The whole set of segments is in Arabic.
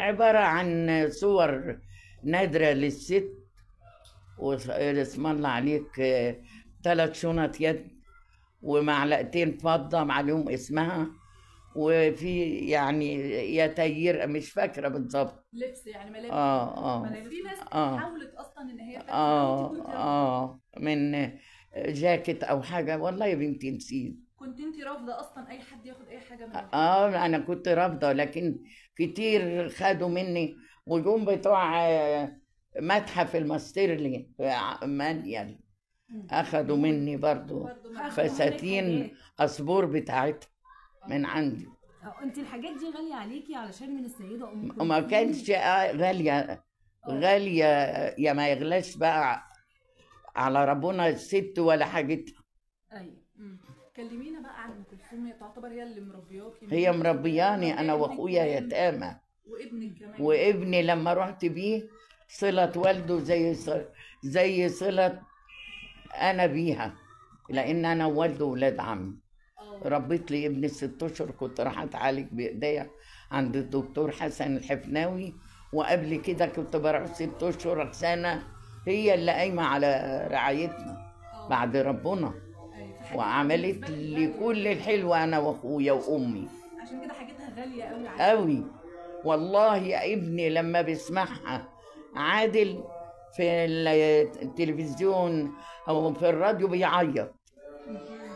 عبارة عن صور نادرة للست واسم الله عليك ثلاث شنط يد ومعلقتين فضة معلوم اسمها وفي يعني يا يتير مش فاكره بالظبط لبس يعني ملابس اه اه في ناس آه حاولت اصلا ان هي اه اه من جاكيت او حاجه والله يا بنتي نسيت كنت انت رافضه اصلا اي حد ياخد اي حاجه منك اه انا كنت رافضه لكن كتير خدوا مني وجوم بتوع آه، متحف الماسترلي في آه، يعني اخدوا مني برضو فساتين اسبور بتاعتها من عندي انت الحاجات دي غاليه عليكي علشان من السيده ام ما كانتش آه، غاليه غاليه يا ما يغلاش بقى على ربنا الست ولا حاجتها ايوه كلمينا بقى عن ام كلثوم هي تعتبر هي اللي مربياكي هي مربياني انا واخويا يتامى وابنك كمان وابني لما رحت بيه صله والده زي زي صله انا بيها لان انا ووالده ولاد عمي آه. ربيت لي ابني ست اشهر كنت راح اتعالج بايديا عند الدكتور حسن الحفناوي وقبل كده كنت بروح ست اشهر سنه هي اللي قايمه على رعايتنا آه. بعد ربنا وعملت لي كل الحلو انا واخويا وامي عشان كده حاجتها غاليه قوي قوي والله يا ابني لما بسمعها عادل في التلفزيون او في الراديو بيعيط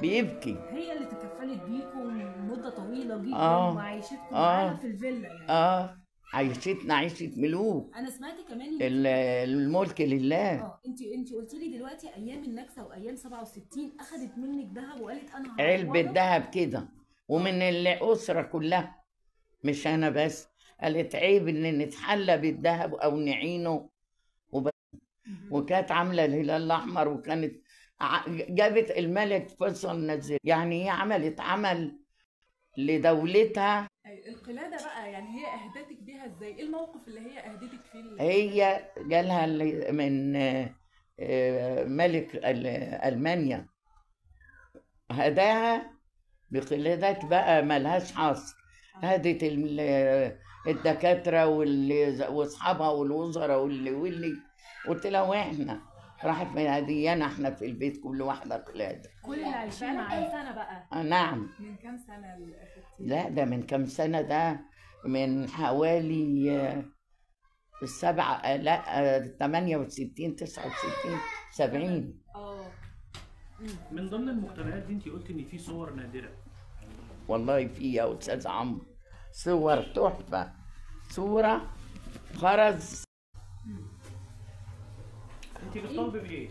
بيبكي هي اللي تكفلت بيكم مده طويله جدا آه وعيشتكم آه معانا في الفيلا يعني اه عيشتنا عيشه ملوك انا سمعت كمان الملك لله اه انت انت قلت لي دلوقتي ايام النكسه وايام 67 اخذت منك ذهب وقالت انا علبه ذهب كده ومن آه. الاسره كلها مش انا بس قالت عيب ان نتحلى بالذهب او نعينه وبس وكانت عامله الهلال الاحمر وكانت جابت الملك فيصل نزل يعني هي عملت عمل لدولتها القلاده بقى يعني هي اهدتك بيها ازاي؟ ايه الموقف اللي هي اهدتك فيه؟ هي جالها من آه، ملك المانيا هداها بقلادات بقى ملهاش حصر آه. هدت الدكاتره واصحابها والوزراء واللي واللي قلت لها واحنا راحت مناديانا احنا في البيت كل واحدة طلعت كل اللي عايشين معايا سنة بقى آه، نعم من كام سنة لا ده من كام سنة ده من حوالي السبعة آه، آه، لا 68 69 70 اه من ضمن المقتنيات دي انت قلت ان في صور نادرة والله في يا استاذ عمرو صور تحفة صورة خرز بايه؟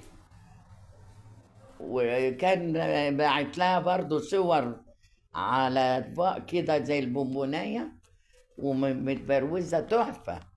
وكان باعت لها برضه صور على اطباق كده زي البونبونايه ومتبروزه تحفه